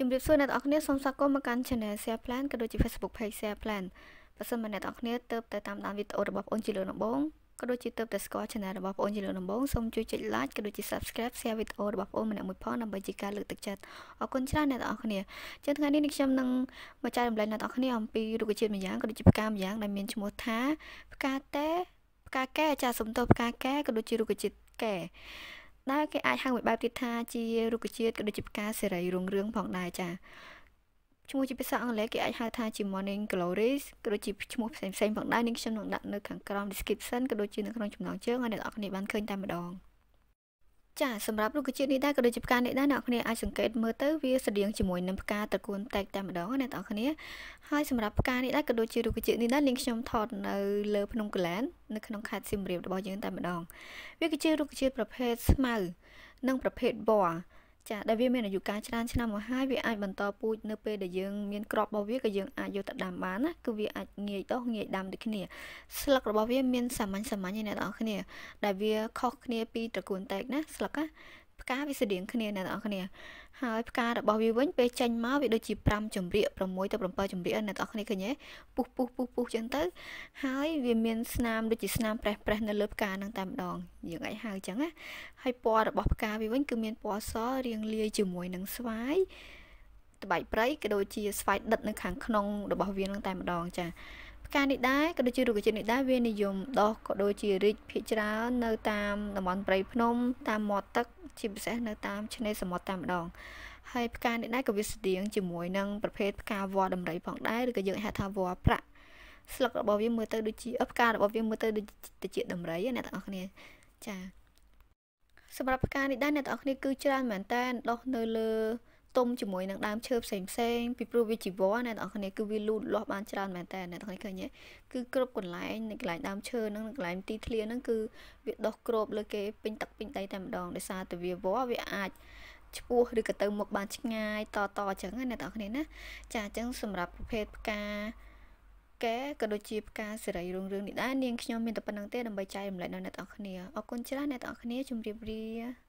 ជម្រាបសួរអ្នកទាំងអស់គ្នាសូមស្វាគមន៍មកកាន់ Channel Share Plan ក៏ដូចជា Facebook Page Share Plan បើសិនជាអ្នកទាំងអស់គ្នាទើបតែតាមដានវីដេអូរបស់បងអូនជាលើដំបូងក៏ដូចជាទើបតែស្គាល់ Channel របស់បងអូនជាលើដំបូងសូមជួយចុច Like ក៏ដូចជា Subscribe Share វីដេអូរបស់បងអូនម្នាក់មួយផងដើម្បីជាការលើកទឹកចិត្តអរគុណច្រើនអ្នកទាំងអស់គ្នាចឹងថ្ងៃនេះខ្ញុំនឹងមកចែករំលែកអ្នកទាំងអស់គ្នាអំពីរុក្ខជាតិមួយយ៉ាងក៏ដូចជាផ្កាមួយយ៉ាងដែលមានឈ្មោះថាផ្កាតេផ្កាកែចាសំទោផ្កាកែក៏ដូចជារុក្ខជាតិកែដែលគេអាចហៅមួយបែបទៀតថាជារុក្ខជាតិក៏ដូចជាផ្កាសេរីរុងរឿងផងដែរចាឈ្មោះជាភាសាអង់គ្លេសគេអាចហៅថាជា morning glories ក៏ដូចជាឈ្មោះផ្សេងៗផងដែរនេះខ្ញុំនឹងដាក់នៅខាងក្រោម description ក៏ដូចជានៅក្នុងចំណងជើងឲ្យអ្នកនរគ្នាបានឃើញតែម្ដង។ចាសម្រាប់រុក្ខជាតិនេះដែរក៏ដូចជាផ្កានេះដែរអ្នកគ្នាអាចសង្កេតមើលទៅវា ស្រដៀងជាមួយនឹងផ្កាត្រកួនតែកតែម្ដងណាអ្នកគ្នាហើយសម្រាប់ផ្កានេះដែរក៏ដូចជារុក្ខជាតិនេះដែរលេងខ្ញុំថតនៅលើភ្នំកលែននៅក្នុងខេត្តសៀមរាបរបស់យើងតែម្ដង វាគឺជារុក្ខជាតិប្រភេទស្មៅនិង ប្រភេទវល្លិចាដែលវាមានអាយុកាលច្រើនឆ្នាំមកហើយវាអាចបន្តពូជនៅពេលដែលយើងមានគ្រាប់របស់វាក៏យើងអាចយកទៅដាំបានណាគឺវាអាចងាយដុះងាយដាំដូចគ្នាស្លឹករបស់វាមានសាមញ្ញសាមញ្ញឯអ្នកទាំងអស់គ្នាដែលវាខុសគ្នាពីត្រកួនតែកណាស្លឹកណាផ្កាវាស្តៀងគ្នាអ្នកទាំងអស់គ្នាហើយផ្ការបស់វាវិញពេលចេញមកវាដូចជា5ចម្រៀក6ទៅ7ចម្រៀកអ្នកទាំងអស់គ្នាឃើញទេពុះពុះពុះពុះចឹងទៅហើយវាមានស្នាមដូចជាស្នាមប្រេះប្រេះនៅលើផ្កាហ្នឹងតែម្ដងយើងអាចហៅចឹងណាហើយពណ៌របស់ផ្កាវាវិញគឺមានពណ៌សរៀងលាយជាមួយនឹងស្វាយត្បែកព្រៃក៏ដូចជាស្វាយដិតនៅខាងក្នុង របស់ វានឹងតែម្ដងចាផ្កានេះដែរក៏ដូចជារុក្ខជាតិនេះដែរវានិយមដុះក៏ដូចជារីកភាគច្រើននៅតាមតំបន់ព្រៃភ្នំតាមមាត់ទឹកជាពិសេសនៅតាមឆ្នេរសមុទ្រតែម្ដងហើយផ្កានេះដែរក៏វាស្តៀងជាមួយនឹងប្រភេទផ្កាវល្លិដំរី ផងដែរឬក៏យើងហៅថាវល្លិប្រាក់ស្លឹករបស់វាមើលទៅដូចជាផ្ការបស់វាមើលទៅដូចទៅជាដំរីណាអ្នកទាំងអស់គ្នាចាសម្រាប់ផ្កានេះដែរអ្នកទាំងអស់គ្នាគឺច្រើនមែនតើដុះនៅលើទុំជាមួយនឹងដើមឈើផ្សេងផ្សេងពីព្រោះវាជីវរអ្នកនរគ្នាគឺវាលូតលាស់បានច្រើនមែនតើអ្នកនរគ្នាឃើញទេគឺគ្រប់កន្លែងនៅកន្លែងដើមឈើហ្នឹងនៅកន្លែងទីធ្លាហ្នឹងគឺវាដុះគ្រប លើគេពេញទឹកពេញដីតែម្ដងដោយសារតែវាវរវាអាចឈ្មោះឬក៏ទៅមុខបានឆ្ងាយតតអញ្ចឹងណាអ្នកនរគ្នាណាចាអញ្ចឹងសម្រាប់ប្រភេទផ្កាកែក៏ដូចជាផ្កាសេរីរុងរឿងនេះដែរនាងខ្ញុំមានតែប៉ុណ្្នឹងទេដើម្បីចែករំលែកដល់អ្នកនរគ្នាអរគុណច្រើនអ្នកនរគ្នាជម្រាបលា